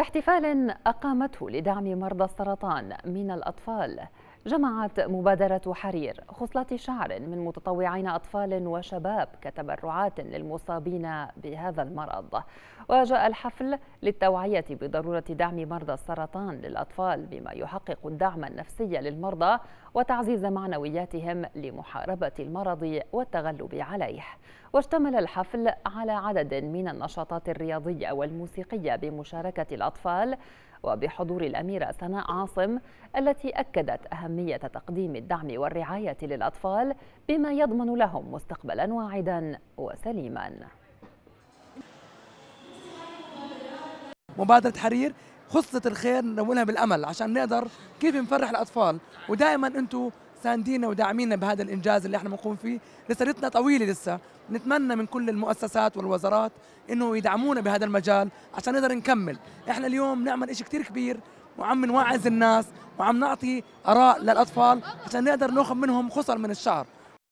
في احتفال أقامته لدعم مرضى السرطان من الأطفال جمعت مبادرة حرير خصلة شعر من متطوعين أطفال وشباب كتبرعات للمصابين بهذا المرض وجاء الحفل للتوعية بضرورة دعم مرضى السرطان للأطفال بما يحقق الدعم النفسي للمرضى وتعزيز معنوياتهم لمحاربة المرض والتغلب عليه واشتمل الحفل على عدد من النشاطات الرياضية والموسيقية بمشاركة الأطفال وبحضور الأميرة سناء عاصم التي أكدت أهمية تقديم الدعم والرعاية للأطفال بما يضمن لهم مستقبلا واعدا وسليما مبادرة حرير خصة الخير نولها بالأمل عشان نقدر كيف نفرح الأطفال ودائما أنتم ساندينا وداعمينا بهذا الانجاز اللي احنا بنقوم فيه رسالتنا طويله لسه نتمنى من كل المؤسسات والوزارات انه يدعمونا بهذا المجال عشان نقدر نكمل احنا اليوم نعمل شيء كثير كبير وعم نوعز الناس وعم نعطي اراء للاطفال عشان نقدر ناخذ منهم خصر من الشعر